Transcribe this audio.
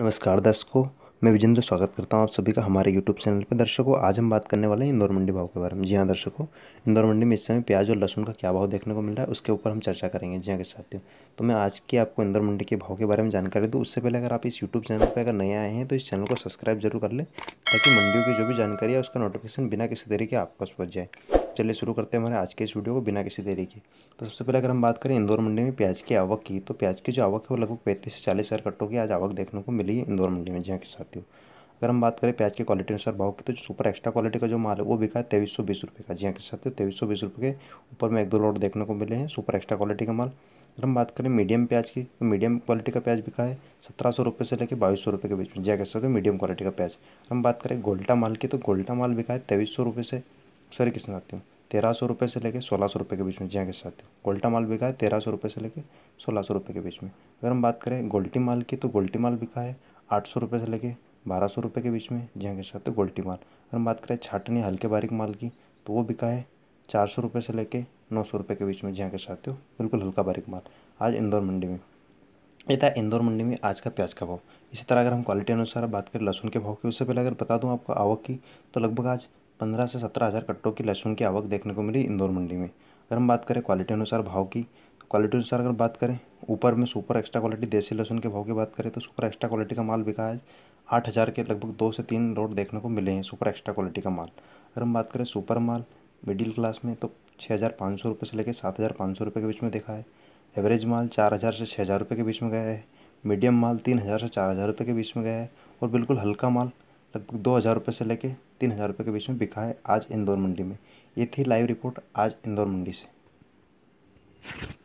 नमस्कार दर्शकों मैं विजेंद्र स्वागत करता हूं आप सभी का हमारे यूट्यूब चैनल पर दर्शकों आज हम बात करने वाले हैं इंदौर मंडी भाव के बारे में जी हाँ दर्शकों इंदौर मंडी में इस समय प्याज और लहसुन का क्या भाव देखने को मिल रहा है उसके ऊपर हम चर्चा करेंगे जी हाँ के साथ तो मैं आज की आपको इंदौर मंडी के भाव के बारे में जानकारी दूँ उससे पहले अगर आप इस यूट्यूब चैनल पर अगर नए आए हैं तो इस चैनल को सब्सक्राइब जरूर कर लें ताकि मंडियों की जो भी जानकारी है उसका नोटिफिकेशन बिना किसी तरीके आपके पास पहुँच जाए चलिए शुरू करते हैं हमारे आज के इस वीडियो को बिना किसी देरी के तो सबसे पहले अगर हम बात करें इंदौर मंडी में प्याज की आवक की तो प्याज की जो आवक है वो लगभग पैंतीस से चालीस हज़ार कट्टों की आज आवक देखने को मिली है इंदौर मंडी में जहाँ के साथियों अगर हम बात करें प्याज की क्वालिटी अनुसार भाव की तो जो सुपर एक्स्ट्रा क्वालिटी का जो माल है वो बिका है तेईस सौ बीस रुपये का जहाँ के के साथियों तेईस सौ बीस रुपये के ऊपर में एक दो लोट देखने को मिले हैं सुपर एक्स्ट्रा क्वालिटी का माल अगर हम बात करें मीडियम प्याज की तो मीडियम क्वालिटी का प्याज बिका है सत्रह सौ रुपये से लेकर बाईस सौ रुपये के बीच में जहाँ के साथ मीडियम क्वालिटी का प्याज हम बात करें गोल्टा माल की तो गोल्टा माल बिका है तेईस सौ रुपये से सॉरी किसान साथियों तेरह सौ रुपये से लेके सोलह सौ रुपये के बीच में जी हाँ साथ हो गोल्टा माल बिका है तेरह सौ रुपये से लेके सोलह सौ रुपये के बीच में अगर हम बात करें गोल्टी माल की तो गोल्टी माल बिका है आठ सौ रुपये से लेके बारह सौ रुपये के बीच में जी हाँ साथ साथियों गोल्टी माल अगर हम बात करें छाटनी हल्के बारीक माल की तो वो बिका है चार सौ रुपये से लेके नौ सौ रुपये के बीच में जी हाँ किसान साथियों बिल्कुल हल्का बारीक माल आज इंदौर मंडी में ये था इंदौर मंडी में आज का प्याज का भाव इसी तरह अगर हम क्वालिटी अनुसार बात करें लहसुन के भाव की उससे पहले अगर बता दूं आपको आवक की तो लगभग आज पंद्रह से सत्रह हज़ार कट्टों की लहसुन की आवक देखने को मिली इंदौर मंडी में अगर हम बात करें क्वालिटी अनुसार भाव की तो क्वालिटी अनुसार अगर बात करें ऊपर में सुपर एक्स्ट्रा क्वालिटी देसी लहसुन के भाव की बात करें तो सुपर एक्स्ट्रा क्वालिटी का माल बिका है आठ हज़ार के लगभग दो से तीन रोड देखने को मिले हैं सुपर एक्स्ट्रा क्वालिटी का माल अगर हम बात करें सुपर माल मिडिल क्लास में तो छः हज़ार पाँच सौ रुपये से लेकर सात हज़ार पाँच सौ रुपये के बीच में देखा है एवरेज माल चार हज़ार से छः हज़ार रुपये के बीच में गया है मीडियम माल तीन हज़ार से चार हज़ार रुपये के बीच में गया है और बिल्कुल हल्का माल लगभग दो हज़ार रुपये से लेके तीन हज़ार रुपये के बीच में बिका है आज इंदौर मंडी में ये थी लाइव रिपोर्ट आज इंदौर मंडी से